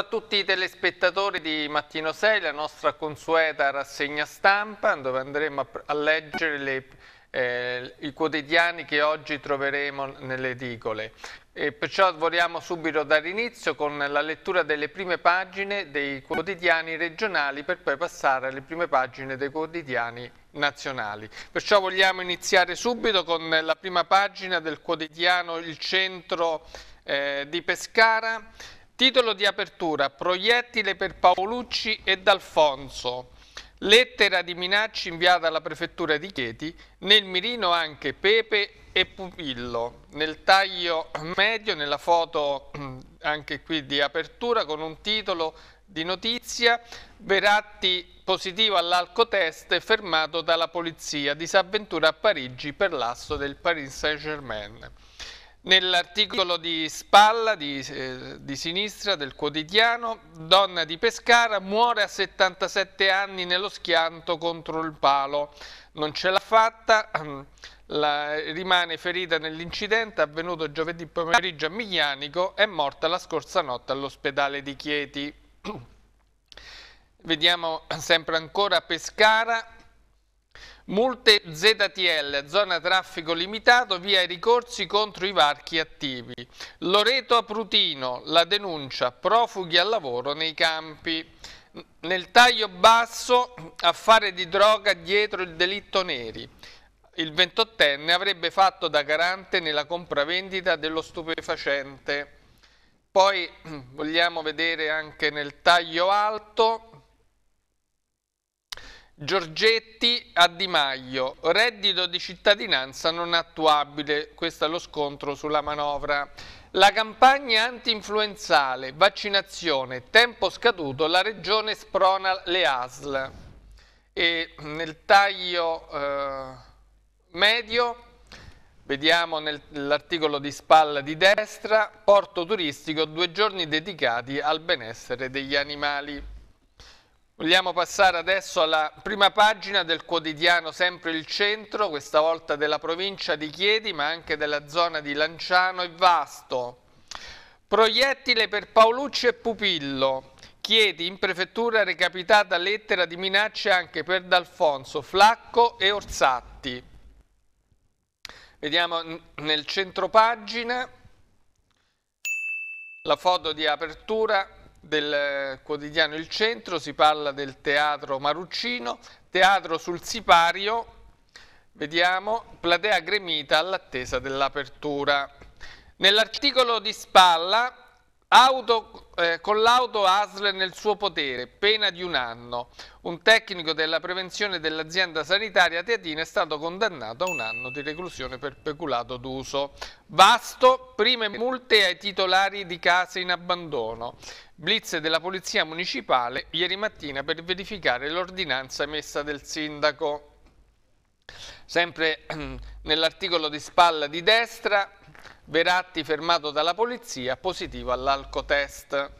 Buongiorno a tutti i telespettatori di Mattino 6, la nostra consueta rassegna stampa dove andremo a leggere le, eh, i quotidiani che oggi troveremo nelle edicole. E perciò vogliamo subito dare inizio con la lettura delle prime pagine dei quotidiani regionali per poi passare alle prime pagine dei quotidiani nazionali. Perciò vogliamo iniziare subito con la prima pagina del quotidiano Il Centro eh, di Pescara Titolo di apertura, proiettile per Paolucci e D'Alfonso. Lettera di minacci inviata alla prefettura di Chieti, nel mirino anche Pepe e Pupillo. Nel taglio medio, nella foto anche qui di apertura, con un titolo di notizia, Veratti positivo all'alcotest fermato dalla polizia, disavventura a Parigi per l'asso del Paris Saint-Germain. Nell'articolo di Spalla, di, eh, di, sinistra, del quotidiano, donna di Pescara muore a 77 anni nello schianto contro il palo. Non ce l'ha fatta, la, rimane ferita nell'incidente avvenuto giovedì pomeriggio a Miglianico, è morta la scorsa notte all'ospedale di Chieti. Vediamo sempre ancora Pescara, Multe ZTL, zona traffico limitato, via i ricorsi contro i varchi attivi. Loreto Prutino, la denuncia, profughi al lavoro nei campi. Nel taglio basso, affare di droga dietro il delitto neri. Il 28enne avrebbe fatto da garante nella compravendita dello stupefacente. Poi vogliamo vedere anche nel taglio alto Giorgetti a Di Maio, reddito di cittadinanza non attuabile, questo è lo scontro sulla manovra. La campagna anti-influenzale, vaccinazione, tempo scaduto, la regione sprona le ASL. E nel taglio eh, medio Vediamo nell'articolo di spalla di destra, porto turistico, due giorni dedicati al benessere degli animali. Vogliamo passare adesso alla prima pagina del quotidiano Sempre il Centro, questa volta della provincia di Chiedi ma anche della zona di Lanciano e Vasto. Proiettile per Paolucci e Pupillo. Chiedi in prefettura recapitata lettera di minacce anche per D'Alfonso, Flacco e Orsatti. Vediamo nel centro pagina la foto di apertura del quotidiano Il Centro, si parla del teatro Maruccino, teatro sul sipario, vediamo, platea gremita all'attesa dell'apertura. Nell'articolo di spalla Auto, eh, con l'auto ASL nel suo potere, pena di un anno. Un tecnico della prevenzione dell'azienda sanitaria teatina è stato condannato a un anno di reclusione per peculato d'uso. Vasto, prime multe ai titolari di case in abbandono. Blitz della Polizia Municipale ieri mattina per verificare l'ordinanza emessa del sindaco. Sempre nell'articolo di spalla di destra, Veratti fermato dalla polizia, positivo all'alcotest.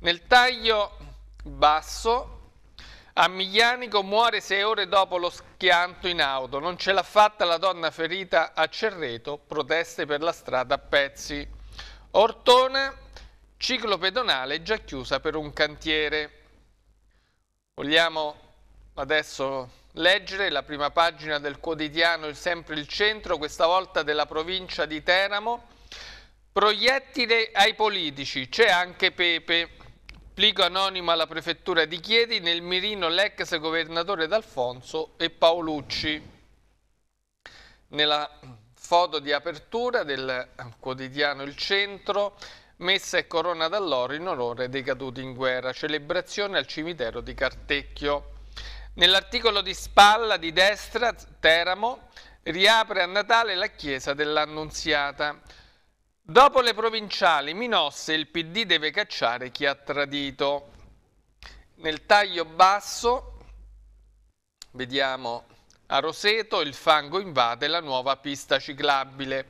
Nel taglio basso, a Miglianico muore sei ore dopo lo schianto in auto. Non ce l'ha fatta la donna ferita a Cerreto, proteste per la strada a pezzi. Ortona, ciclo pedonale già chiusa per un cantiere. Vogliamo adesso Leggere la prima pagina del quotidiano Il Sempre il Centro, questa volta della provincia di Teramo. Proiettile ai politici, c'è anche Pepe. Plico anonimo alla prefettura di Chiedi, nel mirino l'ex governatore D'Alfonso e Paolucci. Nella foto di apertura del quotidiano Il Centro, messa e corona d'alloro in onore dei caduti in guerra, celebrazione al cimitero di Cartecchio. Nell'articolo di spalla di destra, Teramo, riapre a Natale la chiesa dell'Annunziata. Dopo le provinciali Minosse il PD deve cacciare chi ha tradito. Nel taglio basso vediamo a Roseto il fango invade la nuova pista ciclabile.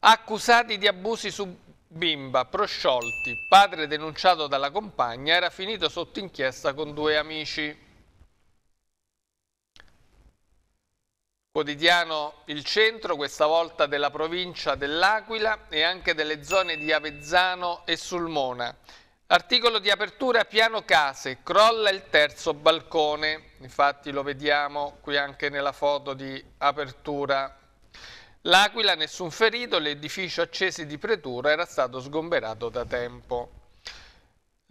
Accusati di abusi su bimba, prosciolti, padre denunciato dalla compagna era finito sotto inchiesta con due amici. Quotidiano Il Centro, questa volta della provincia dell'Aquila e anche delle zone di Avezzano e Sulmona. Articolo di apertura piano case, crolla il terzo balcone, infatti lo vediamo qui anche nella foto di apertura. L'Aquila, nessun ferito, l'edificio accesi di pretura era stato sgomberato da tempo.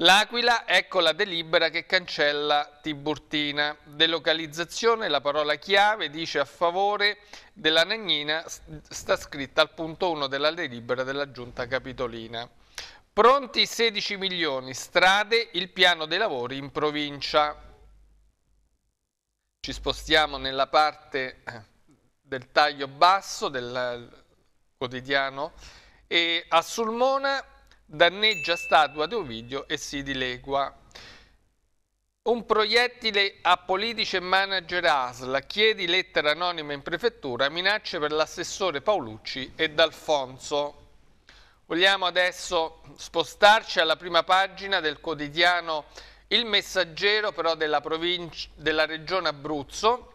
L'Aquila, ecco la delibera che cancella Tiburtina. Delocalizzazione, la parola chiave, dice a favore della Nagnina, sta scritta al punto 1 della delibera della Giunta Capitolina. Pronti 16 milioni, strade, il piano dei lavori in provincia. Ci spostiamo nella parte eh, del taglio basso del quotidiano e a Sulmona danneggia statua di Ovidio e si dilegua. Un proiettile a politici e manager ASL, chiedi lettera anonima in prefettura, minacce per l'assessore Paolucci e D'Alfonso. Vogliamo adesso spostarci alla prima pagina del quotidiano Il Messaggero, però della, della regione Abruzzo.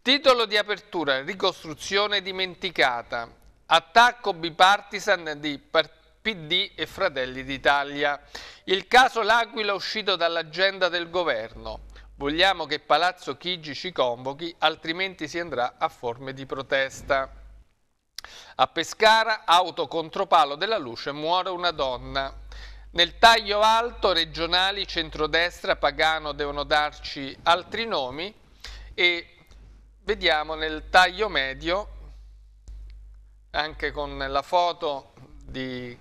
Titolo di apertura, ricostruzione dimenticata. Attacco bipartisan di partiti PD e Fratelli d'Italia. Il caso L'Aquila è uscito dall'agenda del governo. Vogliamo che Palazzo Chigi ci convochi, altrimenti si andrà a forme di protesta. A Pescara, auto contropalo della luce, muore una donna. Nel taglio alto, regionali, centrodestra, Pagano devono darci altri nomi e vediamo nel taglio medio, anche con la foto di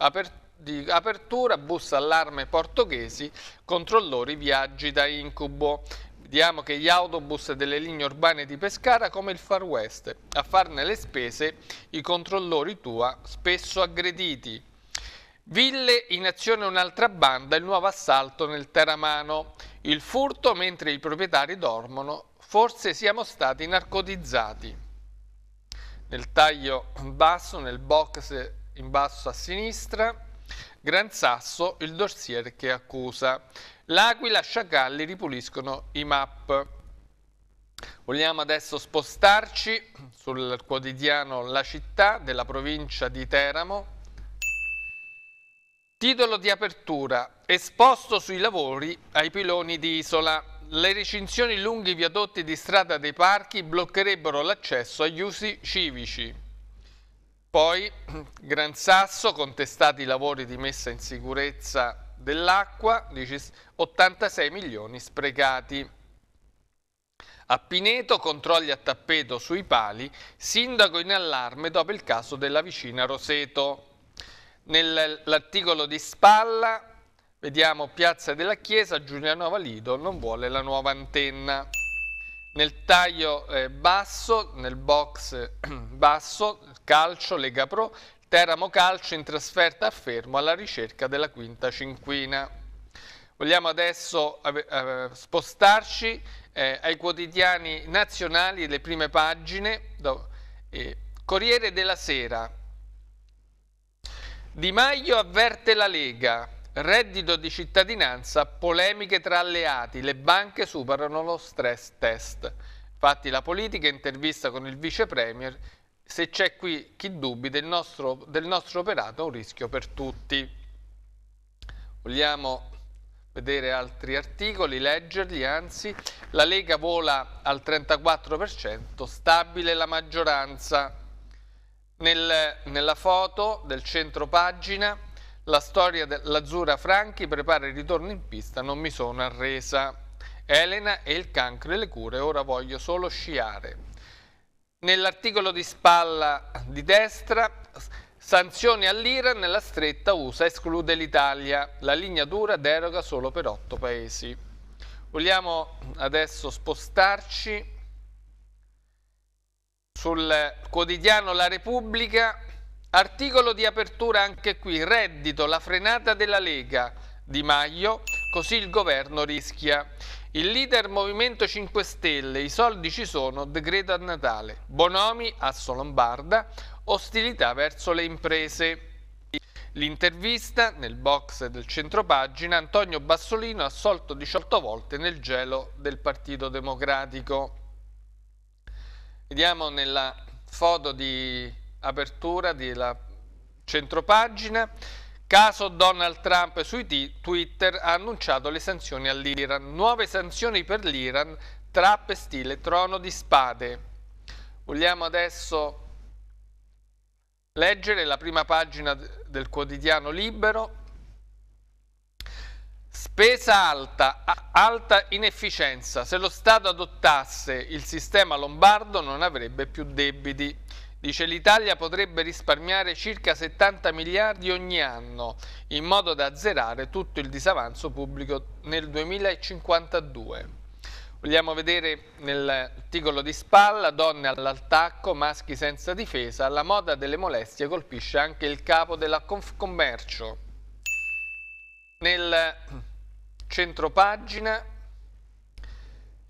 Apertura di apertura, bussa allarme portoghesi, controllori viaggi da incubo. Vediamo che gli autobus delle linee urbane di Pescara come il Far West, a farne le spese i controllori tua spesso aggrediti. Ville in azione un'altra banda, il nuovo assalto nel Teramano. Il furto mentre i proprietari dormono, forse siamo stati narcotizzati. Nel taglio basso, nel box in basso a sinistra, Gran Sasso il dossier che accusa, L'Aquila, Sciacalli ripuliscono i map. Vogliamo adesso spostarci sul quotidiano La Città della provincia di Teramo. Titolo di apertura, esposto sui lavori ai piloni di Isola. Le recinzioni lunghi viadotti di strada dei parchi bloccherebbero l'accesso agli usi civici. Poi Gran Sasso, contestati i lavori di messa in sicurezza dell'acqua, 86 milioni sprecati. A Pineto controlli a tappeto sui pali, sindaco in allarme dopo il caso della vicina Roseto. Nell'articolo di Spalla vediamo Piazza della Chiesa, Giulianova Lido non vuole la nuova antenna. Nel taglio eh, basso, nel box basso, Calcio, Lega Pro, Teramo Calcio in trasferta a Fermo alla ricerca della quinta cinquina. Vogliamo adesso eh, spostarci eh, ai quotidiani nazionali, le prime pagine. Do, eh, Corriere della Sera. Di Maio avverte la Lega. Reddito di cittadinanza, polemiche tra alleati, le banche superano lo stress test. Infatti la politica intervista con il vice premier se c'è qui chi dubbi del nostro, del nostro operato è un rischio per tutti. Vogliamo vedere altri articoli, leggerli anzi. La Lega vola al 34%, stabile la maggioranza. Nel, nella foto del centro pagina la storia dell'Azzurra Franchi prepara il ritorno in pista, non mi sono arresa. Elena e il cancro e le cure, ora voglio solo sciare. Nell'articolo di spalla di destra, sanzioni all'Iran, nella stretta USA esclude l'Italia, la linea dura deroga solo per otto paesi. Vogliamo adesso spostarci sul quotidiano La Repubblica, articolo di apertura anche qui, reddito, la frenata della Lega, Di Maio, così il governo rischia. Il leader Movimento 5 Stelle, i soldi ci sono, decreto a Natale. Bonomi, Asso Lombarda, ostilità verso le imprese. L'intervista nel box del centropagina Antonio Bassolino assolto 18 volte nel gelo del Partito Democratico. Vediamo nella foto di apertura della centropagina Caso Donald Trump sui Twitter ha annunciato le sanzioni all'Iran. Nuove sanzioni per l'Iran, trappe stile trono di spade. Vogliamo adesso leggere la prima pagina del quotidiano Libero. Spesa alta, alta inefficienza. Se lo Stato adottasse il sistema lombardo non avrebbe più debiti. Dice l'Italia potrebbe risparmiare circa 70 miliardi ogni anno in modo da azzerare tutto il disavanzo pubblico nel 2052. Vogliamo vedere nell'articolo di spalla donne all'attacco, maschi senza difesa, la moda delle molestie colpisce anche il capo della Confcommercio. Nel centro pagina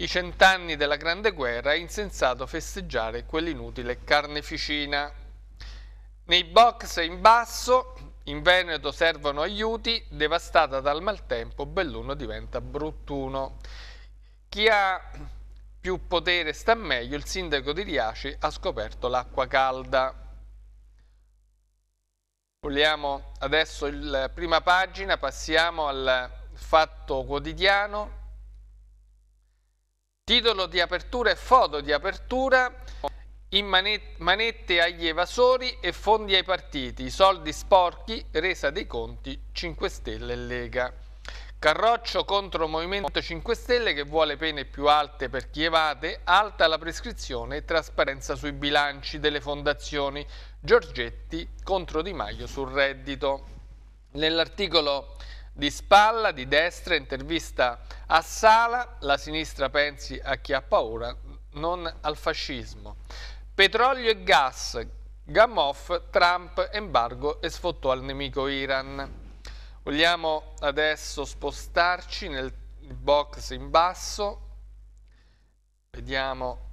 i cent'anni della Grande Guerra è insensato festeggiare quell'inutile carneficina. Nei box in basso, in Veneto servono aiuti, devastata dal maltempo, Belluno diventa bruttuno. Chi ha più potere sta meglio, il sindaco di Riaci ha scoperto l'acqua calda. Vogliamo adesso la prima pagina, passiamo al fatto quotidiano, Titolo di apertura e foto di apertura in manette agli evasori e fondi ai partiti, soldi sporchi, resa dei conti 5 Stelle e Lega. Carroccio contro Movimento 5 Stelle che vuole pene più alte per chi evade, alta la prescrizione e trasparenza sui bilanci delle fondazioni. Giorgetti contro Di Maio sul reddito. Nell'articolo di spalla, di destra, intervista a Sala, la sinistra pensi a chi ha paura, non al fascismo. Petrolio e gas, Gamoff, Trump, embargo e sfottò al nemico Iran. Vogliamo adesso spostarci nel box in basso, vediamo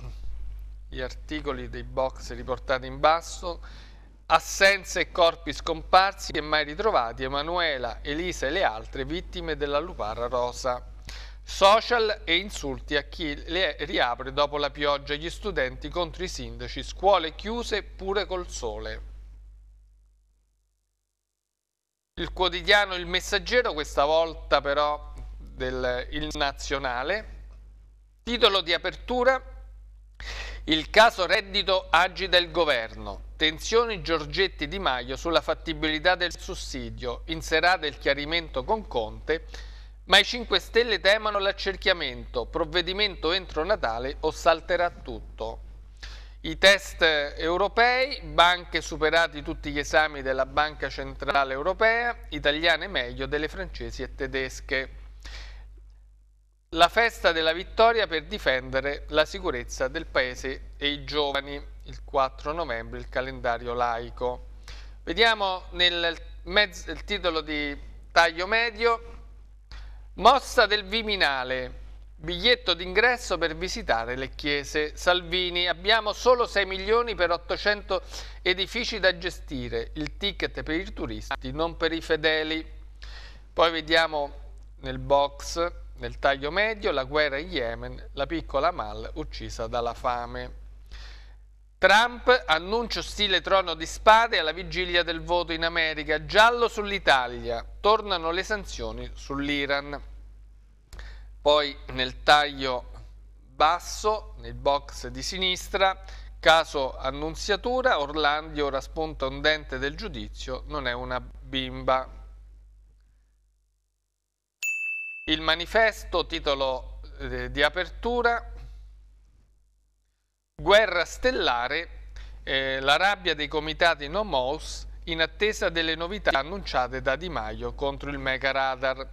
gli articoli dei box riportati in basso. Assenze e corpi scomparsi e mai ritrovati, Emanuela, Elisa e le altre vittime della luparra rosa. Social e insulti a chi le riapre dopo la pioggia, gli studenti contro i sindaci, scuole chiuse pure col sole. Il quotidiano Il Messaggero, questa volta però del il Nazionale, titolo di apertura Il caso reddito agita il governo. Tensioni Giorgetti Di Maio sulla fattibilità del sussidio, in serata il chiarimento con Conte, ma i 5 Stelle temono l'accerchiamento, provvedimento entro Natale o salterà tutto. I test europei, banche superati tutti gli esami della Banca Centrale Europea, italiane meglio delle francesi e tedesche. La festa della vittoria per difendere la sicurezza del Paese e i giovani il 4 novembre il calendario laico. Vediamo nel mezzo, il titolo di taglio medio, mossa del Viminale, biglietto d'ingresso per visitare le chiese. Salvini, abbiamo solo 6 milioni per 800 edifici da gestire, il ticket per i turisti, non per i fedeli. Poi vediamo nel box, nel taglio medio, la guerra in Yemen, la piccola Mal uccisa dalla fame. Trump, annuncio stile trono di spade alla vigilia del voto in America, giallo sull'Italia, tornano le sanzioni sull'Iran. Poi nel taglio basso, nel box di sinistra, caso annunziatura, Orlandi ora spunta un dente del giudizio, non è una bimba. Il manifesto, titolo eh, di apertura, Guerra stellare, eh, la rabbia dei comitati no MOUS in attesa delle novità annunciate da Di Maio contro il mega radar.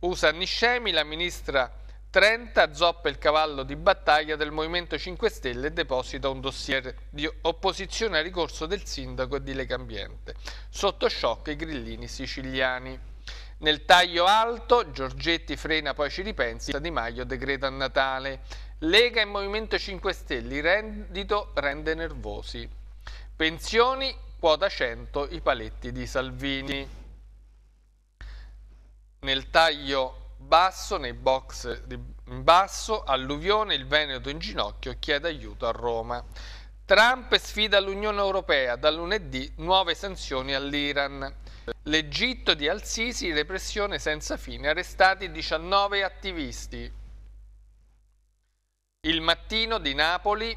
Usa Niscemi, la ministra 30, zoppa il cavallo di battaglia del Movimento 5 Stelle e deposita un dossier di opposizione al ricorso del sindaco e di Legambiente. Sotto shock i grillini siciliani. Nel taglio alto Giorgetti frena poi ci ripensi, Di Maio decreta Natale. Lega e Movimento 5 Stelle, rendito rende nervosi. Pensioni, quota 100, i paletti di Salvini. Nel taglio basso, nei box in basso, alluvione, il Veneto in ginocchio chiede aiuto a Roma. Trump sfida l'Unione Europea, da lunedì nuove sanzioni all'Iran. L'Egitto di Al-Sisi, repressione senza fine, arrestati 19 attivisti. Il mattino di Napoli,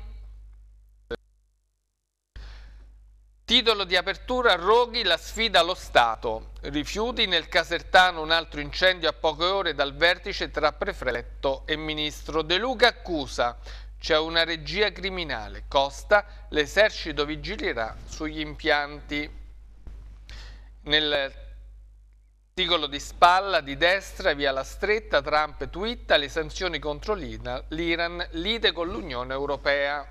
titolo di apertura Roghi la sfida allo Stato, rifiuti nel Casertano un altro incendio a poche ore dal vertice tra prefetto e ministro De Luca accusa c'è una regia criminale. Costa, l'esercito vigilerà sugli impianti. Nel Articolo di spalla, di destra, via la stretta, Trump twitta le sanzioni contro l'Iran, lide con l'Unione Europea.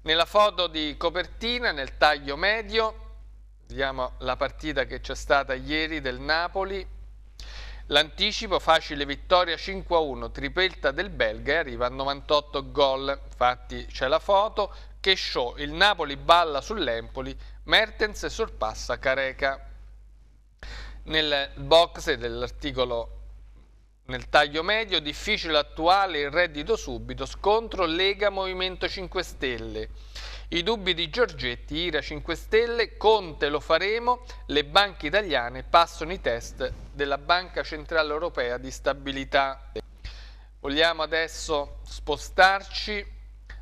Nella foto di copertina, nel taglio medio, vediamo la partita che c'è stata ieri del Napoli, l'anticipo facile vittoria 5-1, tripelta del belga e arriva a 98 gol. Infatti c'è la foto, che show, il Napoli balla sull'Empoli, Mertens sorpassa Careca. Nel box dell'articolo nel taglio medio, difficile attuale il reddito subito, scontro Lega Movimento 5 Stelle. I dubbi di Giorgetti, Ira 5 Stelle, Conte lo faremo, le banche italiane passano i test della Banca Centrale Europea di Stabilità. Vogliamo adesso spostarci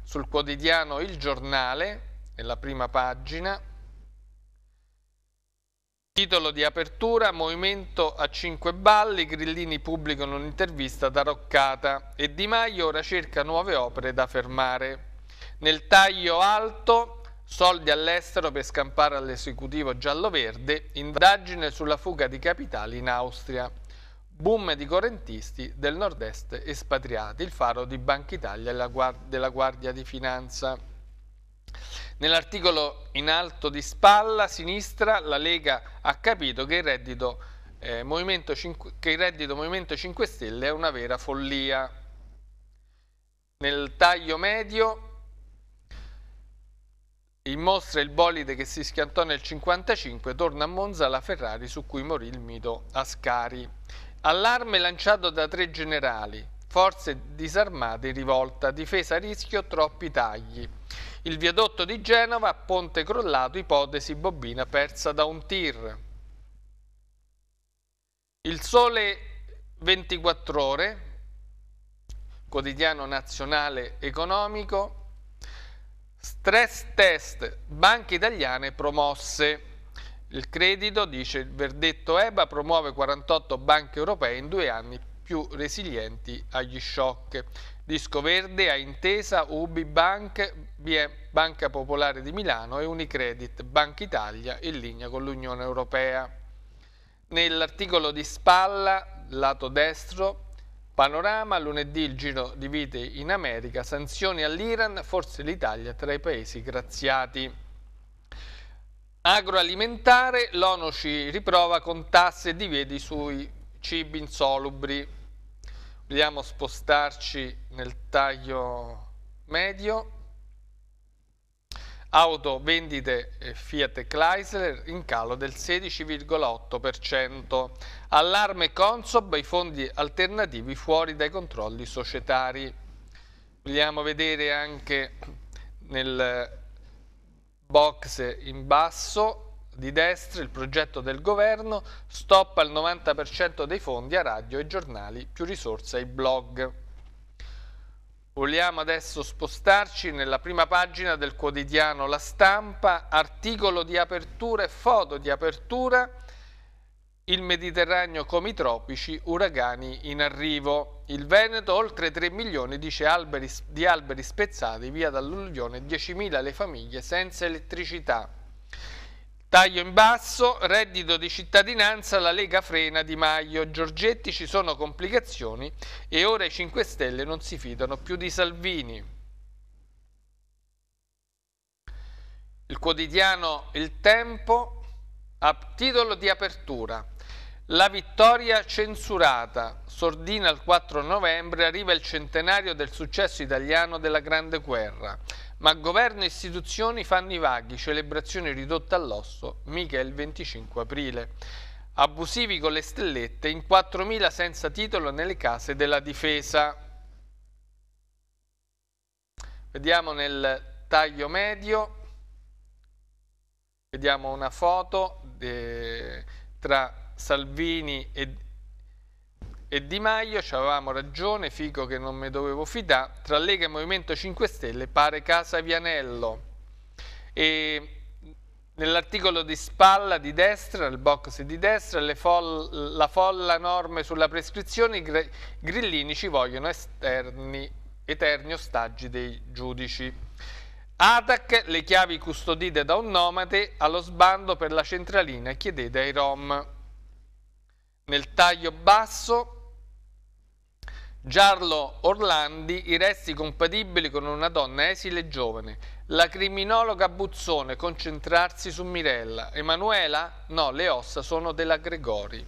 sul quotidiano Il Giornale, nella prima pagina, Titolo di apertura, Movimento a 5 balli, Grillini pubblicano un'intervista da Roccata e Di Maio ora cerca nuove opere da fermare. Nel taglio alto, soldi all'estero per scampare all'esecutivo giallo-verde, indagine sulla fuga di capitali in Austria. Boom di correntisti del nord-est espatriati, il faro di Banca Italia e della Guardia di Finanza. Nell'articolo in alto di spalla sinistra la Lega ha capito che il reddito, eh, Movimento, 5, che il reddito Movimento 5 Stelle è una vera follia. Nel taglio medio in mostra il bolide che si schiantò nel 1955, torna a Monza la Ferrari su cui morì il mito Ascari. Allarme lanciato da tre generali, forze disarmate in rivolta, difesa a rischio, troppi tagli. Il viadotto di Genova, ponte crollato, ipotesi bobina persa da un tir. Il sole 24 ore, quotidiano nazionale economico, stress test, banche italiane promosse. Il credito, dice il verdetto EBA, promuove 48 banche europee in due anni più resilienti agli shock. Disco Verde, a Intesa, UbiBank, BE Banca Popolare di Milano e Unicredit Banca Italia in linea con l'Unione Europea. Nell'articolo di spalla, lato destro, Panorama, lunedì il giro di vite in America, sanzioni all'Iran, forse l'Italia tra i paesi graziati. Agroalimentare, l'ONU ci riprova con tasse e divieti sui cibi insolubri. Vogliamo spostarci nel taglio medio. Auto vendite eh, Fiat e Chrysler in calo del 16,8%. Allarme Consob, i fondi alternativi fuori dai controlli societari. Vogliamo vedere anche nel box in basso di destra il progetto del governo stop al 90% dei fondi a radio e giornali, più risorse ai blog. Vogliamo adesso spostarci nella prima pagina del quotidiano La Stampa, articolo di apertura e foto di apertura, il Mediterraneo come i tropici, uragani in arrivo. Il Veneto oltre 3 milioni dice alberi, di alberi spezzati via dall'alluvione, 10.000 le famiglie senza elettricità. Taglio in basso, reddito di cittadinanza, la Lega frena Di Maio, Giorgetti ci sono complicazioni e ora i 5 Stelle non si fidano più di Salvini. Il quotidiano Il Tempo a titolo di apertura. La vittoria censurata, sordina il 4 novembre, arriva il centenario del successo italiano della Grande Guerra. Ma governo e istituzioni fanno i vaghi, celebrazione ridotta all'osso, mica il 25 aprile. Abusivi con le stellette, in 4.000 senza titolo nelle case della difesa. Vediamo nel taglio medio, vediamo una foto de... Eh, tra Salvini e, e Di Maio ci avevamo ragione, Fico che non mi dovevo fidare, tra Lega e Movimento 5 Stelle pare Casa Vianello. E nell'articolo di spalla di destra, nel box di destra, fo la folla norme sulla prescrizione, i grillini ci vogliono esterni, eterni ostaggi dei giudici. Atac, le chiavi custodite da un nomade, allo sbando per la centralina chiedete ai Rom. Nel taglio basso Giarlo Orlandi, i resti compatibili con una donna esile e giovane. La criminologa Buzzone, concentrarsi su Mirella. Emanuela? No, le ossa sono della Gregori.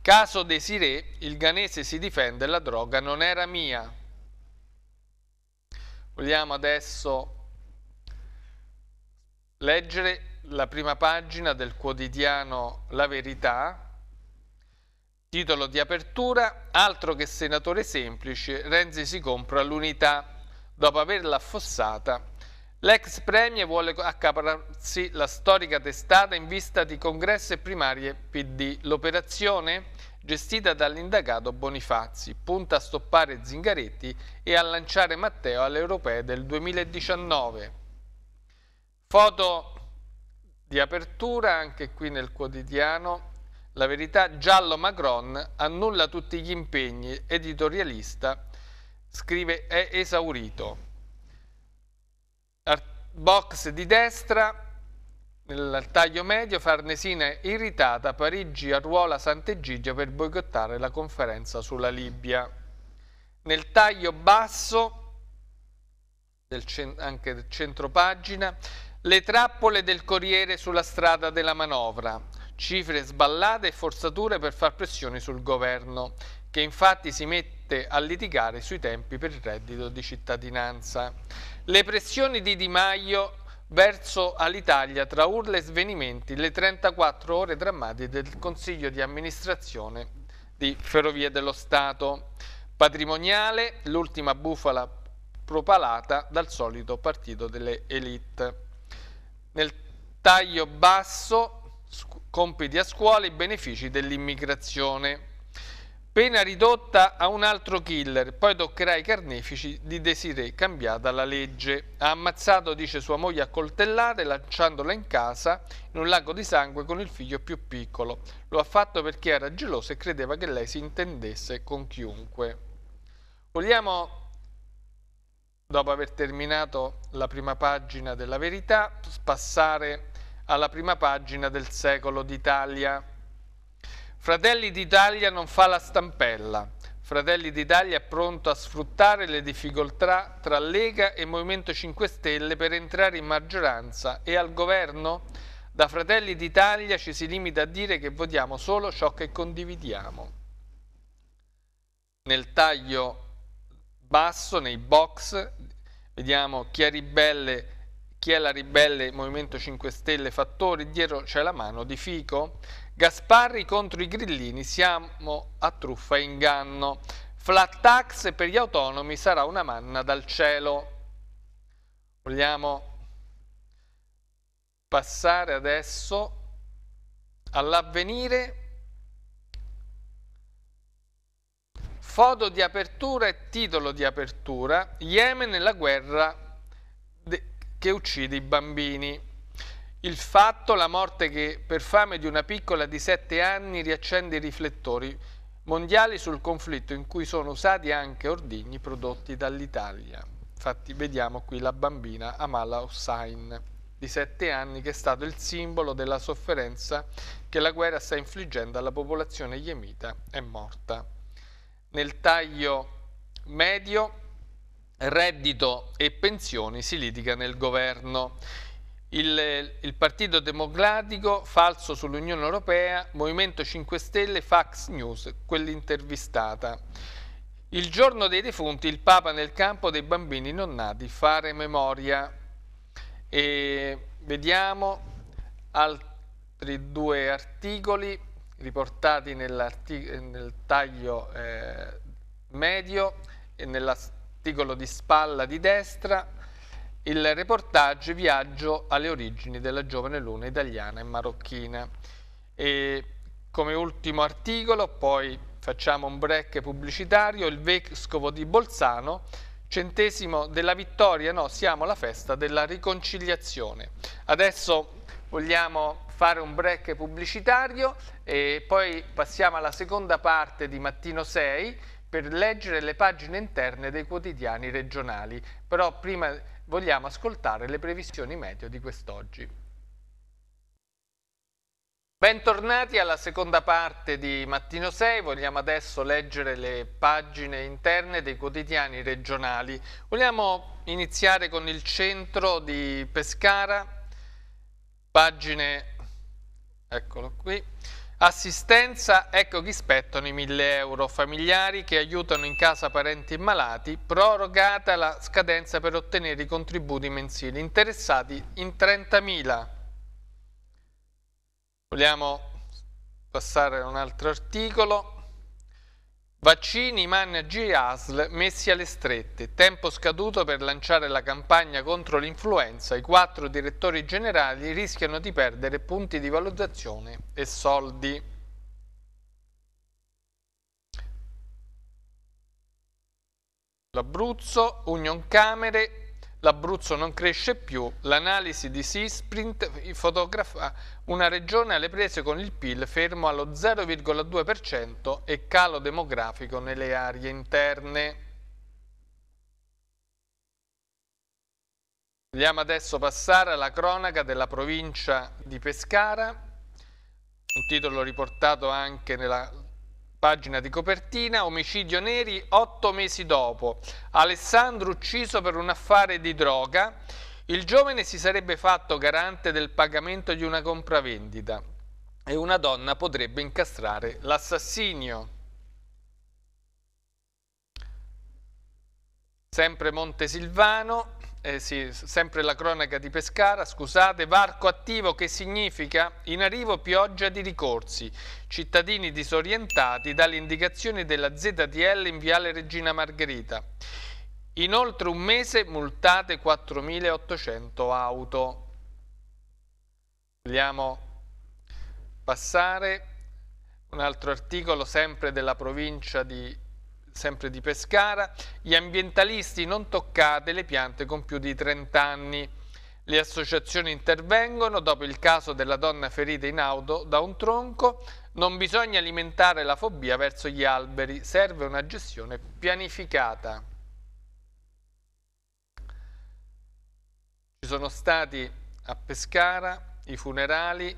Caso Desiree, il ganese si difende, la droga non era mia. Vogliamo adesso leggere la prima pagina del quotidiano La Verità, Titolo di apertura, altro che senatore semplice, Renzi si compra l'unità. Dopo averla affossata, l'ex premier vuole accaparrarsi la storica testata in vista di congresso e primarie PD. L'operazione, gestita dall'indagato Bonifazzi, punta a stoppare Zingaretti e a lanciare Matteo alle europee del 2019. Foto di apertura anche qui nel quotidiano la verità giallo Macron annulla tutti gli impegni, editorialista, scrive è esaurito. box di destra, nel taglio medio, Farnesina è irritata, Parigi arruola Sant'Egidio per boicottare la conferenza sulla Libia. Nel taglio basso, del anche del centro pagina, le trappole del Corriere sulla strada della manovra cifre sballate e forzature per far pressione sul governo, che infatti si mette a litigare sui tempi per il reddito di cittadinanza. Le pressioni di Di Maio verso all'Italia tra urla e svenimenti le 34 ore drammatiche del Consiglio di amministrazione di Ferrovie dello Stato. Patrimoniale, l'ultima bufala propalata dal solito partito delle elite. Nel taglio basso compiti a scuola e benefici dell'immigrazione. Pena ridotta a un altro killer, poi toccherà ai carnefici di Desiree, cambiata la legge. Ha ammazzato, dice sua moglie, a coltellate, lanciandola in casa in un lago di sangue con il figlio più piccolo. Lo ha fatto perché era geloso e credeva che lei si intendesse con chiunque. Vogliamo, dopo aver terminato la prima pagina della verità, passare alla prima pagina del secolo d'Italia. Fratelli d'Italia non fa la stampella. Fratelli d'Italia è pronto a sfruttare le difficoltà tra Lega e Movimento 5 Stelle per entrare in maggioranza e al governo? Da Fratelli d'Italia ci si limita a dire che votiamo solo ciò che condividiamo. Nel taglio basso, nei box, vediamo Chiaribelle chi è la ribelle Movimento 5 Stelle Fattori, dietro c'è la mano di Fico, Gasparri contro i grillini, siamo a truffa e inganno, flat tax per gli autonomi sarà una manna dal cielo. Vogliamo passare adesso all'avvenire. Foto di apertura e titolo di apertura, Yemen e la guerra che uccide i bambini. Il fatto, la morte che per fame di una piccola di 7 anni riaccende i riflettori mondiali sul conflitto in cui sono usati anche ordigni prodotti dall'Italia. Infatti vediamo qui la bambina Amala Hussain di 7 anni che è stato il simbolo della sofferenza che la guerra sta infliggendo alla popolazione yemita è morta. Nel taglio medio reddito e pensioni si litiga nel governo. Il, il Partito Democratico, falso sull'Unione Europea, Movimento 5 Stelle, Fax News, quell'intervistata. Il giorno dei defunti, il Papa nel campo dei bambini non nati, fare memoria. E vediamo altri due articoli riportati nel taglio eh, medio e nella articolo di spalla di destra, il reportage Viaggio alle origini della giovane luna italiana e marocchina. E come ultimo articolo, poi facciamo un break pubblicitario, il vescovo di Bolzano, centesimo della vittoria, no, siamo alla festa della riconciliazione. Adesso vogliamo fare un break pubblicitario e poi passiamo alla seconda parte di Mattino 6 per leggere le pagine interne dei quotidiani regionali, però prima vogliamo ascoltare le previsioni meteo di quest'oggi. Bentornati alla seconda parte di Mattino 6, vogliamo adesso leggere le pagine interne dei quotidiani regionali. Vogliamo iniziare con il centro di Pescara, pagine, eccolo qui, Assistenza, ecco chi spettano i 1000 euro. Familiari che aiutano in casa parenti malati, prorogata la scadenza per ottenere i contributi mensili. Interessati in 30.000. Vogliamo passare a un altro articolo. Vaccini, managi e ASL messi alle strette. Tempo scaduto per lanciare la campagna contro l'influenza. I quattro direttori generali rischiano di perdere punti di valutazione e soldi. L'Abruzzo, Union Camere, l'Abruzzo non cresce più, l'analisi di Seasprint fotografa una regione alle prese con il PIL fermo allo 0,2% e calo demografico nelle aree interne. Vogliamo adesso passare alla cronaca della provincia di Pescara, un titolo riportato anche nella Pagina di copertina, omicidio Neri otto mesi dopo, Alessandro ucciso per un affare di droga, il giovane si sarebbe fatto garante del pagamento di una compravendita e una donna potrebbe incastrare l'assassinio. Sempre Montesilvano, eh sì, sempre la cronaca di Pescara, scusate, varco attivo che significa in arrivo pioggia di ricorsi, cittadini disorientati dalle indicazioni della ZTL in Viale Regina Margherita. In oltre un mese multate 4.800 auto. Vogliamo passare un altro articolo sempre della provincia di Pescara sempre di Pescara, gli ambientalisti non toccate le piante con più di 30 anni. Le associazioni intervengono dopo il caso della donna ferita in auto da un tronco. Non bisogna alimentare la fobia verso gli alberi, serve una gestione pianificata. Ci sono stati a Pescara i funerali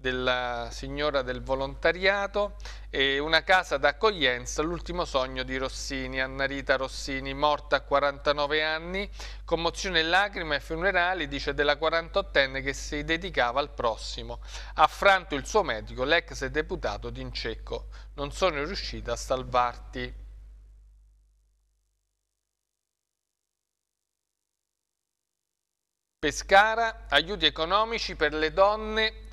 della signora del volontariato e una casa d'accoglienza, l'ultimo sogno di Rossini, Annarita Rossini, morta a 49 anni, commozione e lacrime ai funerali, dice della 48enne che si dedicava al prossimo. affranto il suo medico, l'ex deputato d'Incecco. Non sono riuscita a salvarti. Pescara, aiuti economici per le donne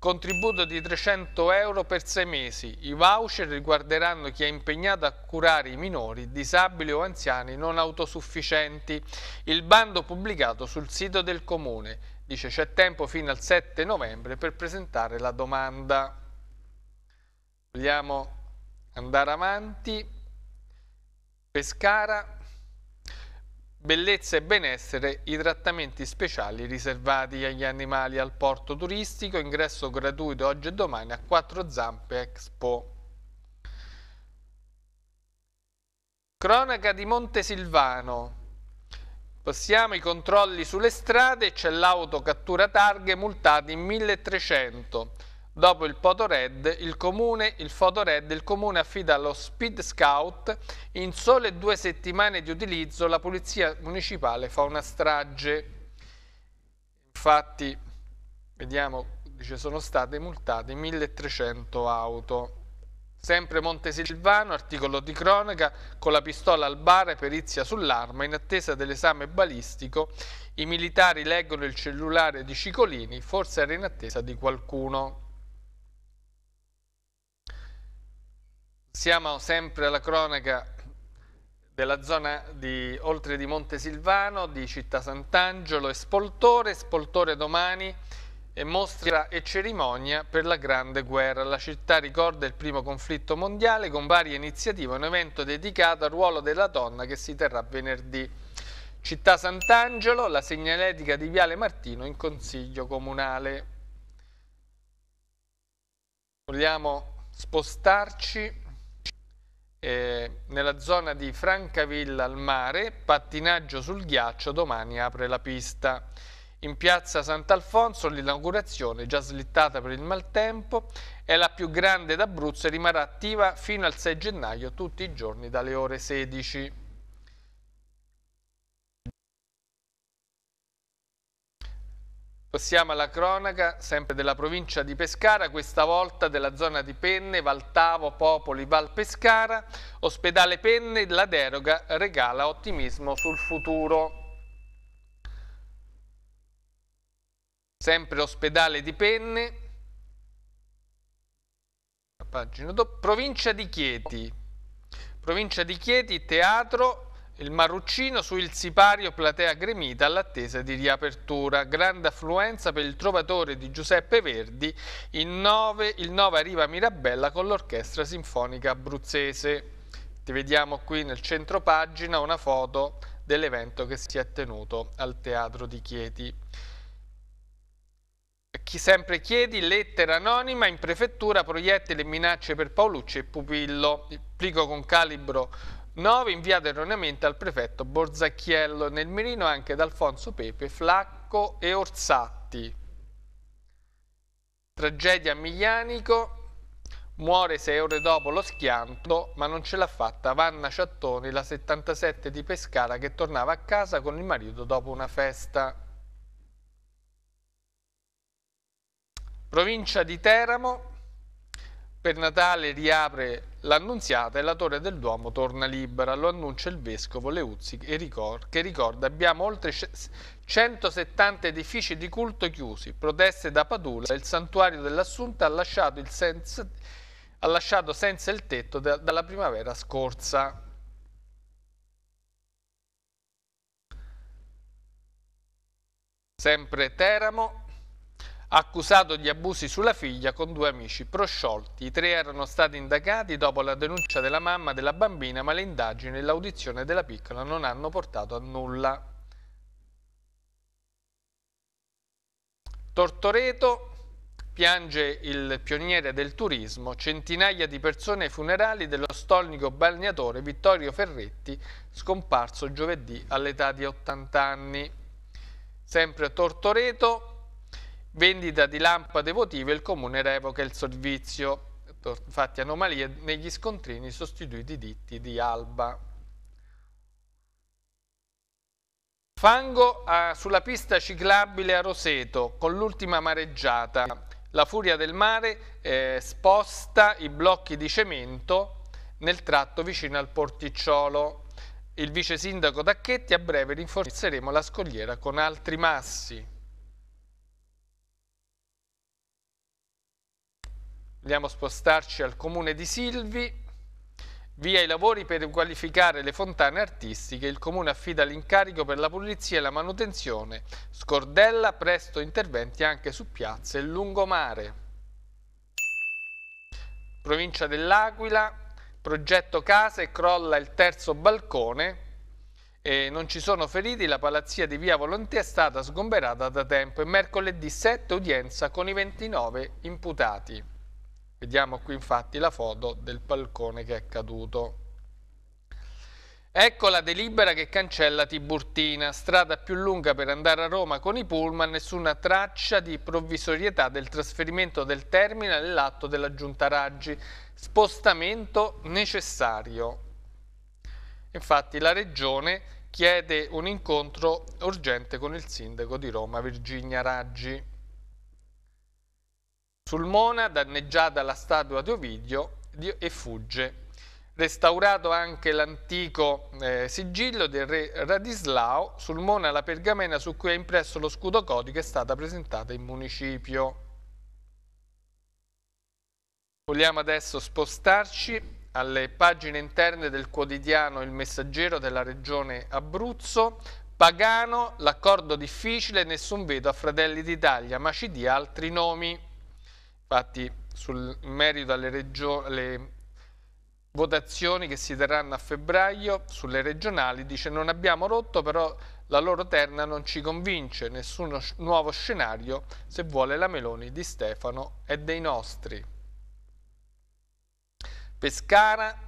Contributo di 300 euro per sei mesi. I voucher riguarderanno chi è impegnato a curare i minori, disabili o anziani non autosufficienti. Il bando pubblicato sul sito del Comune. Dice c'è tempo fino al 7 novembre per presentare la domanda. Vogliamo andare avanti. Pescara, Bellezza e benessere, i trattamenti speciali riservati agli animali al porto turistico, ingresso gratuito oggi e domani a Quattro Zampe Expo. Cronaca di Montesilvano. Passiamo i controlli sulle strade, c'è l'auto cattura targhe multati in 1300. Dopo il Potored, il comune, il Fotored, il comune affida allo Speed Scout. In sole due settimane di utilizzo la polizia municipale fa una strage. Infatti, vediamo, dice, sono state multate 1300 auto. Sempre Montesilvano, articolo di cronaca, con la pistola al bar e perizia sull'arma, in attesa dell'esame balistico, i militari leggono il cellulare di Cicolini, forse era in attesa di qualcuno. Siamo sempre alla cronaca della zona di, oltre di Montesilvano, di Città Sant'Angelo e Spoltore, Spoltore domani e mostra e cerimonia per la Grande Guerra. La città ricorda il primo conflitto mondiale con varie iniziative, un evento dedicato al ruolo della donna che si terrà venerdì. Città Sant'Angelo, la segnaletica di Viale Martino in Consiglio Comunale. Vogliamo spostarci eh, nella zona di Francavilla al mare, pattinaggio sul ghiaccio, domani apre la pista. In piazza Sant'Alfonso l'inaugurazione, già slittata per il maltempo, è la più grande d'Abruzzo e rimarrà attiva fino al 6 gennaio tutti i giorni dalle ore 16. Passiamo alla cronaca, sempre della provincia di Pescara, questa volta della zona di Penne, Valtavo, Popoli, Val Pescara. Ospedale Penne, la deroga regala ottimismo sul futuro. Sempre ospedale di Penne, pagina do, provincia di Chieti. Provincia di Chieti, teatro, il Marruccino su il sipario platea gremita all'attesa di riapertura. Grande affluenza per il trovatore di Giuseppe Verdi. Il 9, il 9 arriva Mirabella con l'Orchestra Sinfonica Abruzzese. Ti vediamo qui nel centro pagina una foto dell'evento che si è tenuto al Teatro di Chieti. Chi sempre chiedi, lettera anonima, in prefettura proietti le minacce per Paolucci e Pupillo. Il plico con calibro 9 inviato erroneamente al prefetto Borzacchiello, nel mirino anche ad Alfonso Pepe, Flacco e Orsatti. Tragedia a Miglianico, muore 6 ore dopo lo schianto, ma non ce l'ha fatta Vanna Ciattoni, la 77 di Pescara, che tornava a casa con il marito dopo una festa. Provincia di Teramo, per Natale riapre L'annunziata e la torre del Duomo torna libera, lo annuncia il vescovo Leuzzi che ricorda abbiamo oltre 170 edifici di culto chiusi, proteste da Padula, il santuario dell'Assunta ha lasciato, senza, ha lasciato senza il tetto da, dalla primavera scorsa. Sempre Teramo, accusato di abusi sulla figlia con due amici prosciolti. I tre erano stati indagati dopo la denuncia della mamma della bambina, ma le indagini e l'audizione della piccola non hanno portato a nulla. Tortoreto piange il pioniere del turismo, centinaia di persone ai funerali dello stolnico balneatore Vittorio Ferretti, scomparso giovedì all'età di 80 anni. Sempre a Tortoreto, vendita di lampade votive il comune revoca il servizio fatti anomalie negli scontrini sostituiti ditti di Alba fango a, ah, sulla pista ciclabile a Roseto con l'ultima mareggiata la furia del mare eh, sposta i blocchi di cemento nel tratto vicino al porticciolo il vice sindaco Tacchetti a breve rinforzeremo la scogliera con altri massi Andiamo a spostarci al comune di Silvi. Via i lavori per riqualificare le fontane artistiche, il comune affida l'incarico per la pulizia e la manutenzione. Scordella presto interventi anche su piazze e lungomare. Provincia dell'Aquila, progetto case, crolla il terzo balcone. E non ci sono feriti, la palazzia di Via Volonté è stata sgomberata da tempo e mercoledì 7 udienza con i 29 imputati. Vediamo qui infatti la foto del balcone che è caduto. Ecco la delibera che cancella Tiburtina, strada più lunga per andare a Roma con i pullman, nessuna traccia di provvisorietà del trasferimento del termine all'atto della giunta Raggi, spostamento necessario. Infatti la regione chiede un incontro urgente con il sindaco di Roma Virginia Raggi. Sulmona, danneggiata la statua di Ovidio, e fugge. Restaurato anche l'antico eh, sigillo del re Radislao, Sulmona la pergamena su cui è impresso lo scudo codico è stata presentata in municipio. Vogliamo adesso spostarci alle pagine interne del quotidiano Il Messaggero della regione Abruzzo. Pagano, l'accordo difficile, nessun veto a Fratelli d'Italia, ma ci dia altri nomi. Infatti sul merito alle votazioni che si terranno a febbraio sulle regionali dice non abbiamo rotto però la loro terna non ci convince, nessun nuovo scenario se vuole la Meloni di Stefano e dei nostri. Pescara,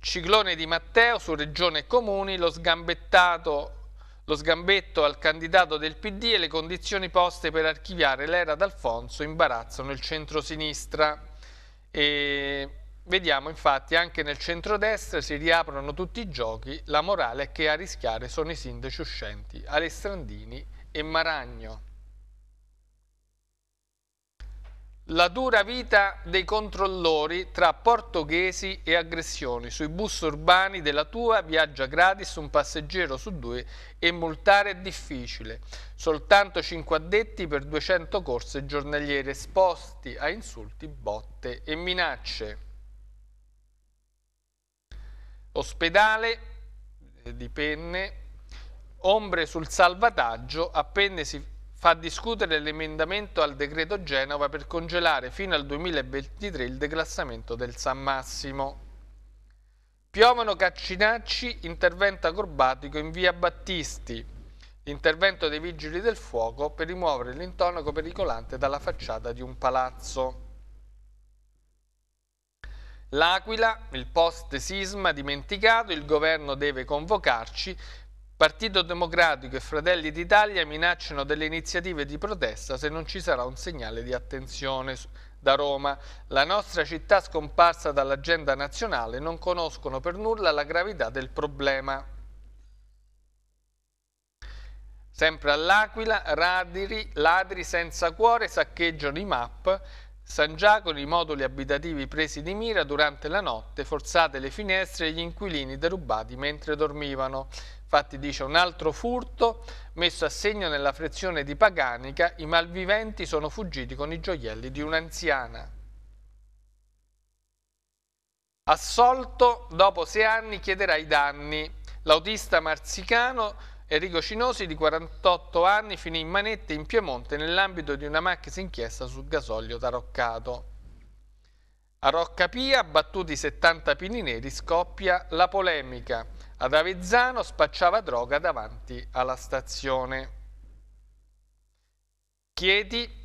ciclone di Matteo su Regione Comuni, lo sgambettato lo sgambetto al candidato del PD e le condizioni poste per archiviare l'era d'Alfonso imbarazzano il centro-sinistra. E vediamo infatti anche nel centro-destra si riaprono tutti i giochi, la morale è che a rischiare sono i sindaci uscenti, Alessandrini e Maragno. La dura vita dei controllori tra portoghesi e aggressioni. Sui bus urbani della tua viaggia gratis un passeggero su due e multare è difficile. Soltanto 5 addetti per 200 corse giornaliere esposti a insulti, botte e minacce. Ospedale eh, di Penne, ombre sul salvataggio, si, fa discutere l'emendamento al decreto Genova per congelare fino al 2023 il declassamento del San Massimo. Piovono Caccinacci, intervento acrobatico in via Battisti. Intervento dei vigili del fuoco per rimuovere l'intonaco pericolante dalla facciata di un palazzo. L'Aquila, il post sisma dimenticato, il governo deve convocarci Partito Democratico e Fratelli d'Italia minacciano delle iniziative di protesta se non ci sarà un segnale di attenzione da Roma. La nostra città scomparsa dall'agenda nazionale non conoscono per nulla la gravità del problema. Sempre all'Aquila, ladri senza cuore saccheggiano i MAP, San Giacomo, i moduli abitativi presi di mira durante la notte, forzate le finestre e gli inquilini derubati mentre dormivano. Infatti dice un altro furto messo a segno nella frazione di Paganica, i malviventi sono fuggiti con i gioielli di un'anziana. Assolto, dopo sei anni chiederà i danni. L'autista marzicano Enrico Cinosi, di 48 anni, finì in manette in Piemonte nell'ambito di una macchina inchiesta sul gasolio taroccato. A Rocca Pia, battuti 70 pini neri, scoppia la polemica. Ad Avezzano spacciava droga davanti alla stazione. Chiedi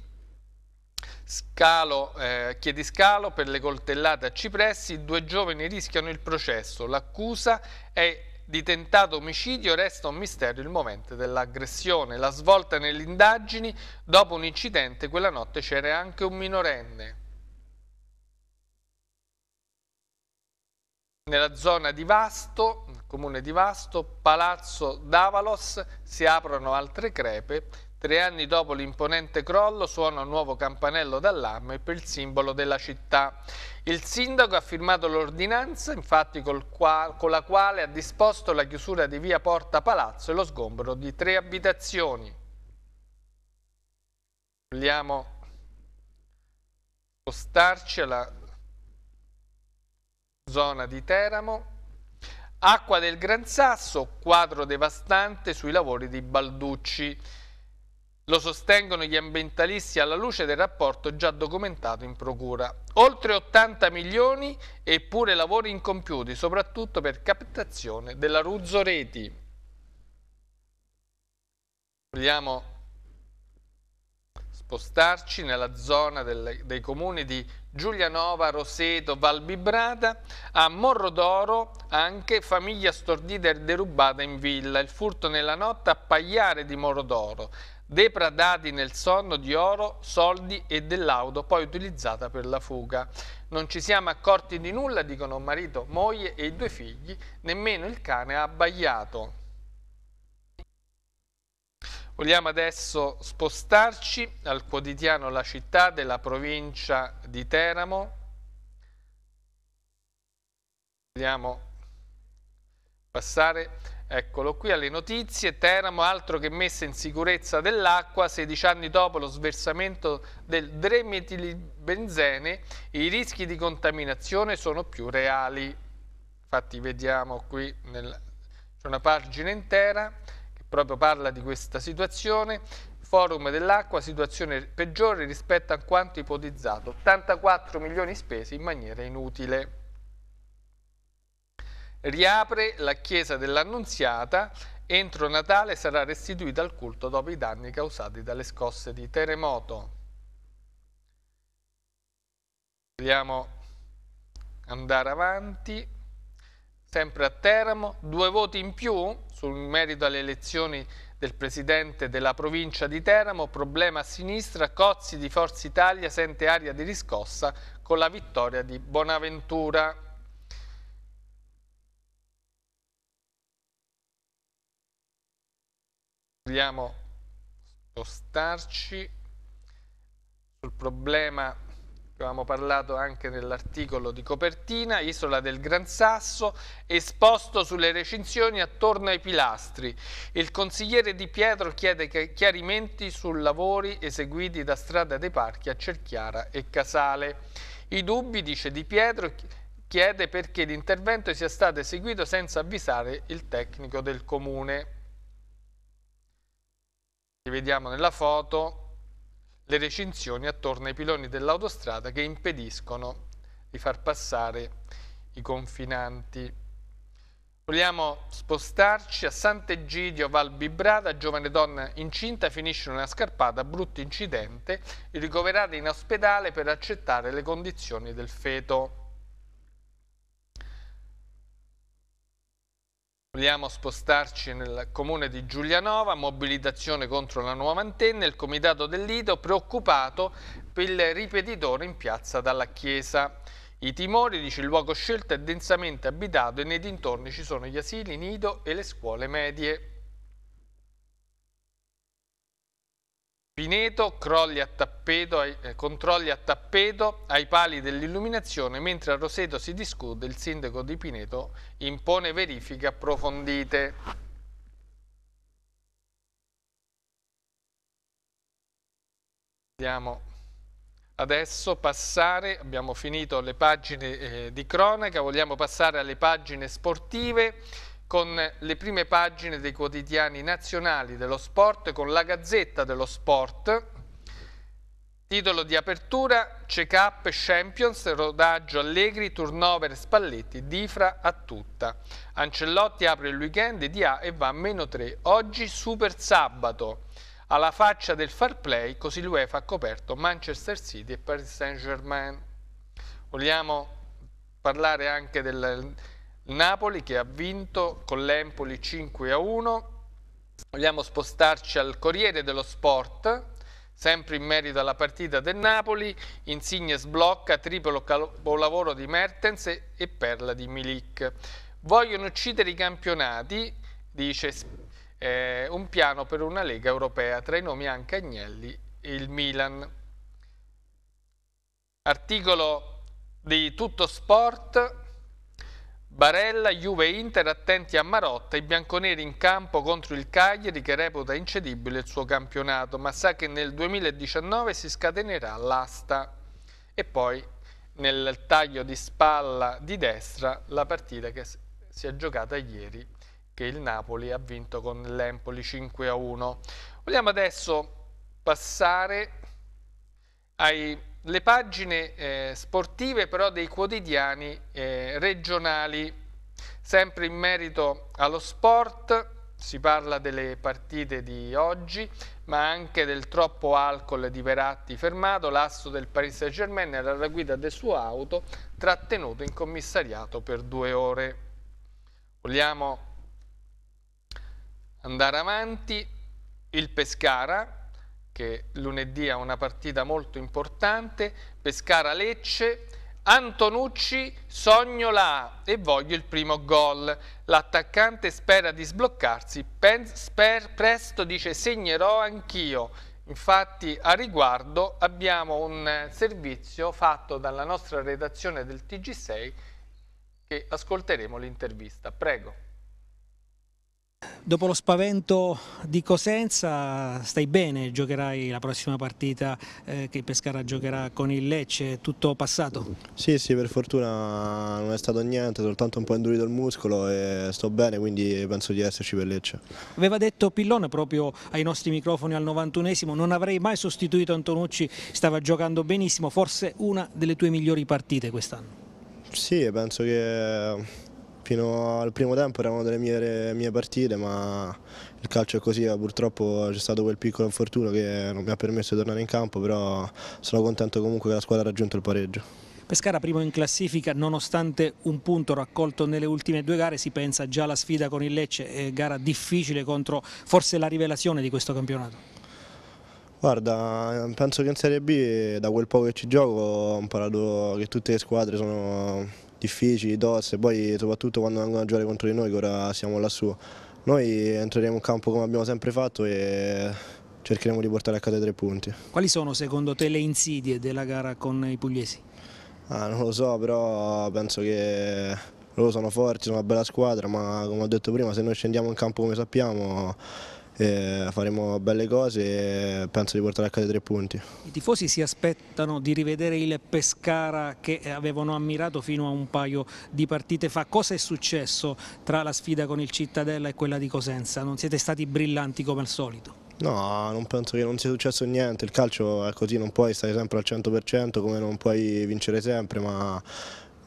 Scalo, eh, chiedi scalo per le coltellate a Cipressi, due giovani rischiano il processo, l'accusa è di tentato omicidio, resta un mistero il momento dell'aggressione, la svolta nelle indagini, dopo un incidente quella notte c'era anche un minorenne. Nella zona di Vasto, comune di Vasto, Palazzo Davalos, si aprono altre crepe. Tre anni dopo l'imponente crollo suona un nuovo campanello d'allarme per il simbolo della città. Il sindaco ha firmato l'ordinanza, infatti, qua, con la quale ha disposto la chiusura di via Porta Palazzo e lo sgombero di tre abitazioni. Vogliamo spostarci alla zona di Teramo Acqua del Gran Sasso, quadro devastante sui lavori di Balducci. Lo sostengono gli ambientalisti alla luce del rapporto già documentato in procura. Oltre 80 milioni eppure lavori incompiuti, soprattutto per captazione della Ruzzo Reti. Vediamo spostarci nella zona delle, dei comuni di Giulianova, Roseto, Valbibrata, a Morrodoro anche famiglia stordita e derubata in villa, il furto nella notte a Pagliare di Morrodoro, depradati nel sonno di oro, soldi e dell'auto poi utilizzata per la fuga. Non ci siamo accorti di nulla, dicono marito, moglie e i due figli, nemmeno il cane ha abbaiato. Vogliamo adesso spostarci al quotidiano La città della provincia di Teramo. Vediamo passare, eccolo qui, alle notizie. Teramo, altro che messa in sicurezza dell'acqua, 16 anni dopo lo sversamento del dremetilbenzene, i rischi di contaminazione sono più reali. Infatti vediamo qui, c'è una pagina intera proprio parla di questa situazione, forum dell'acqua, situazione peggiore rispetto a quanto ipotizzato, 84 milioni spesi in maniera inutile. Riapre la chiesa dell'Annunziata, entro Natale sarà restituita al culto dopo i danni causati dalle scosse di terremoto. Vogliamo andare avanti sempre a Teramo, due voti in più sul merito alle elezioni del presidente della provincia di Teramo, problema a sinistra, Cozzi di Forza Italia sente aria di riscossa con la vittoria di Bonaventura. Vogliamo spostarci sul problema Abbiamo parlato anche nell'articolo di copertina, Isola del Gran Sasso, esposto sulle recinzioni attorno ai pilastri. Il consigliere Di Pietro chiede chiarimenti su lavori eseguiti da Strada dei Parchi a Cerchiara e Casale. I dubbi, dice Di Pietro, chiede perché l'intervento sia stato eseguito senza avvisare il tecnico del comune. Li vediamo nella foto le recinzioni attorno ai piloni dell'autostrada che impediscono di far passare i confinanti. Vogliamo spostarci a Sant'Egidio Val Bibrata, giovane donna incinta finisce in una scarpata, brutto incidente, ricoverata in ospedale per accettare le condizioni del feto. Vogliamo spostarci nel comune di Giulianova, mobilitazione contro la nuova antenna, il comitato del Lido preoccupato per il ripetitore in piazza dalla chiesa. I timori, dice, il luogo scelto è densamente abitato e nei dintorni ci sono gli asili, nido e le scuole medie. Pineto, crolli a tappeto, eh, controlli a tappeto ai pali dell'illuminazione, mentre a Roseto si discute, il sindaco di Pineto impone verifiche approfondite. Andiamo adesso passare, abbiamo finito le pagine eh, di cronaca, vogliamo passare alle pagine sportive con le prime pagine dei quotidiani nazionali dello sport, con la Gazzetta dello Sport, titolo di apertura, check-up Champions, rodaggio Allegri, turnover Spalletti, Difra a tutta. Ancellotti apre il weekend di A e va a meno 3, oggi super sabato alla faccia del fair play, così l'UEFA ha coperto Manchester City e Paris Saint-Germain. Vogliamo parlare anche del, Napoli che ha vinto con l'Empoli 5 a 1. Vogliamo spostarci al Corriere dello Sport, sempre in merito alla partita del Napoli. Insigne sblocca triplo capolavoro di Mertens e perla di Milik. Vogliono uccidere i campionati, dice eh, un piano per una Lega europea, tra i nomi anche Agnelli e il Milan. Articolo di Tutto Sport Barella, Juve Inter attenti a Marotta, i bianconeri in campo contro il Cagliari che reputa incedibile il suo campionato, ma sa che nel 2019 si scatenerà l'asta. E poi nel taglio di spalla di destra la partita che si è giocata ieri, che il Napoli ha vinto con l'Empoli 5-1. Vogliamo adesso passare ai le pagine eh, sportive però dei quotidiani eh, regionali, sempre in merito allo sport, si parla delle partite di oggi, ma anche del troppo alcol di Veratti fermato, l'asso del Paris Saint Germain era alla guida del suo auto, trattenuto in commissariato per due ore. Vogliamo andare avanti, il Pescara, che lunedì ha una partita molto importante, Pescara-Lecce, Antonucci sogno la e voglio il primo gol. L'attaccante spera di sbloccarsi, per presto dice segnerò anch'io. Infatti a riguardo abbiamo un servizio fatto dalla nostra redazione del TG6 che ascolteremo l'intervista. Prego. Dopo lo spavento di Cosenza stai bene, giocherai la prossima partita eh, che Pescara giocherà con il Lecce, tutto passato? Sì, sì, per fortuna non è stato niente, soltanto un po' indurito il muscolo e sto bene, quindi penso di esserci per Lecce. Aveva detto Pillone proprio ai nostri microfoni al 91esimo, non avrei mai sostituito Antonucci, stava giocando benissimo, forse una delle tue migliori partite quest'anno. Sì, penso che fino al primo tempo erano delle mie, mie partite, ma il calcio è così, eh, purtroppo c'è stato quel piccolo infortunio che non mi ha permesso di tornare in campo, però sono contento comunque che la squadra ha raggiunto il pareggio. Pescara primo in classifica nonostante un punto raccolto nelle ultime due gare, si pensa già alla sfida con il Lecce, eh, gara difficile contro forse la rivelazione di questo campionato. Guarda, penso che in Serie B da quel poco che ci gioco ho imparato che tutte le squadre sono difficili, toste, poi soprattutto quando vengono a giocare contro di noi che ora siamo lassù. Noi entreremo in campo come abbiamo sempre fatto e cercheremo di portare a casa i tre punti. Quali sono secondo te le insidie della gara con i pugliesi? Ah, non lo so, però penso che loro sono forti, sono una bella squadra, ma come ho detto prima se noi scendiamo in campo come sappiamo eh, faremo belle cose e penso di portare a casa tre punti. I tifosi si aspettano di rivedere il Pescara che avevano ammirato fino a un paio di partite fa. Cosa è successo tra la sfida con il Cittadella e quella di Cosenza? Non siete stati brillanti come al solito? No, non penso che non sia successo niente, il calcio è così, non puoi stare sempre al 100% come non puoi vincere sempre, ma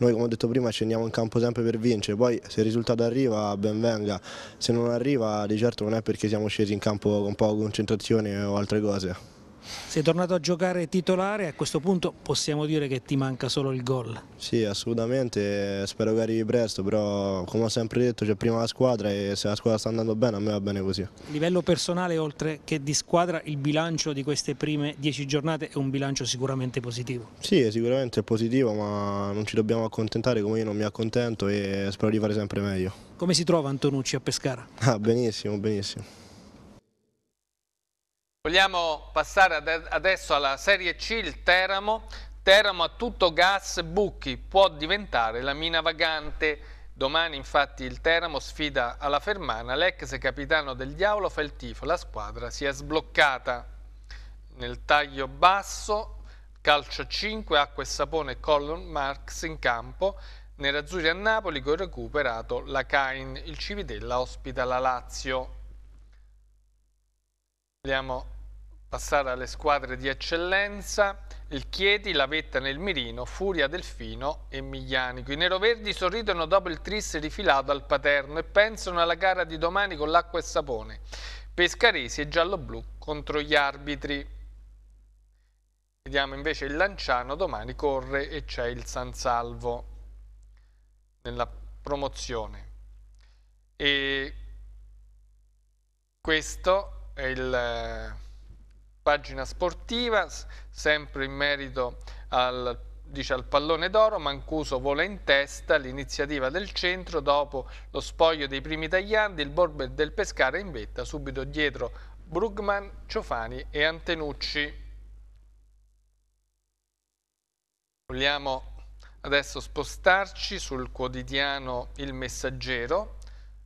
noi come ho detto prima scendiamo in campo sempre per vincere, poi se il risultato arriva ben venga, se non arriva di certo non è perché siamo scesi in campo con poca concentrazione o altre cose. Sei tornato a giocare titolare, a questo punto possiamo dire che ti manca solo il gol. Sì, assolutamente, spero che arrivi presto, però come ho sempre detto c'è prima la squadra e se la squadra sta andando bene a me va bene così. A livello personale oltre che di squadra il bilancio di queste prime dieci giornate è un bilancio sicuramente positivo. Sì, sicuramente è positivo, ma non ci dobbiamo accontentare come io non mi accontento e spero di fare sempre meglio. Come si trova Antonucci a Pescara? Ah, benissimo, benissimo. Vogliamo passare ad adesso alla Serie C, il Teramo. Teramo a tutto gas buchi, può diventare la mina vagante. Domani infatti il Teramo sfida alla Fermana, l'ex capitano del Diavolo fa il tifo, la squadra si è sbloccata. Nel taglio basso, calcio 5, acqua e sapone, Colon Marx in campo. Nerazzurri a Napoli con recuperato la Cain, il Civitella ospita la Lazio. Andiamo passare alle squadre di eccellenza, il Chieti, la Vetta nel Mirino, Furia Delfino e Miglianico. I neroverdi sorridono dopo il tris rifilato al Paterno e pensano alla gara di domani con l'acqua e sapone. Pescaresi e giallo-blu contro gli arbitri. Vediamo invece il Lanciano, domani corre e c'è il San Salvo nella promozione. E questo è il pagina sportiva, sempre in merito al, dice, al pallone d'oro, Mancuso vola in testa, l'iniziativa del centro, dopo lo spoglio dei primi tagliandi, il Borbe del Pescara in vetta, subito dietro Brugman, Ciofani e Antenucci. Vogliamo adesso spostarci sul quotidiano Il Messaggero,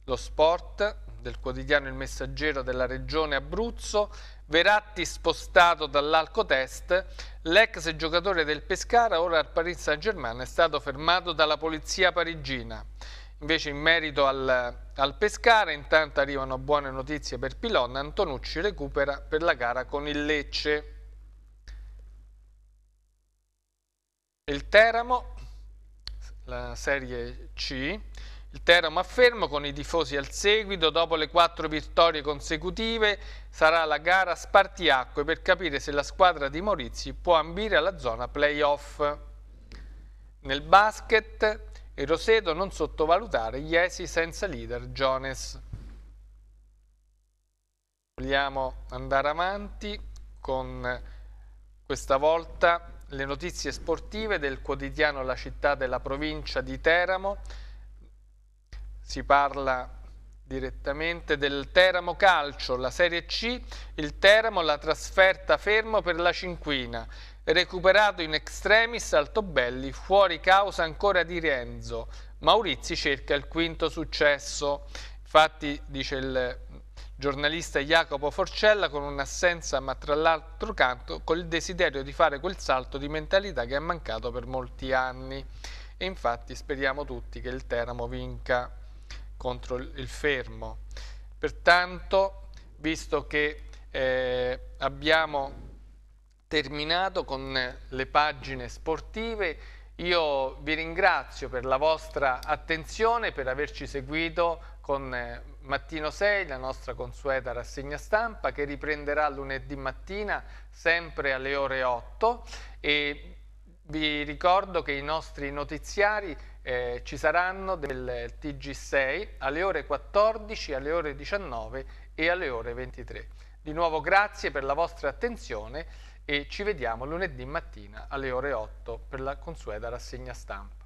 lo sport del quotidiano Il Messaggero della regione Abruzzo Veratti spostato dall'alcotest, l'ex giocatore del Pescara, ora al Paris Saint-Germain, è stato fermato dalla polizia parigina. Invece in merito al, al, Pescara intanto arrivano buone notizie per Pilon, Antonucci recupera per la gara con il Lecce. Il Teramo, la Serie C, il Teramo a con i tifosi al seguito, dopo le quattro vittorie consecutive sarà la gara spartiacque per capire se la squadra di Morizi può ambire alla zona playoff. Nel basket, il Roseto non sottovalutare gli Iesi senza leader Jones. Vogliamo andare avanti con questa volta le notizie sportive del quotidiano La città della provincia di Teramo si parla direttamente del Teramo Calcio, la Serie C, il Teramo la trasferta fermo per la cinquina, recuperato in extremis Altobelli, fuori causa ancora di Renzo, Maurizi cerca il quinto successo, infatti dice il giornalista Jacopo Forcella con un'assenza ma tra l'altro canto col desiderio di fare quel salto di mentalità che è mancato per molti anni e infatti speriamo tutti che il Teramo vinca contro il fermo. Pertanto, visto che eh, abbiamo terminato con le pagine sportive, io vi ringrazio per la vostra attenzione, per averci seguito con eh, Mattino 6, la nostra consueta rassegna stampa che riprenderà lunedì mattina sempre alle ore 8 e vi ricordo che i nostri notiziari eh, ci saranno del TG6 alle ore 14, alle ore 19 e alle ore 23. Di nuovo grazie per la vostra attenzione e ci vediamo lunedì mattina alle ore 8 per la consueta rassegna stampa.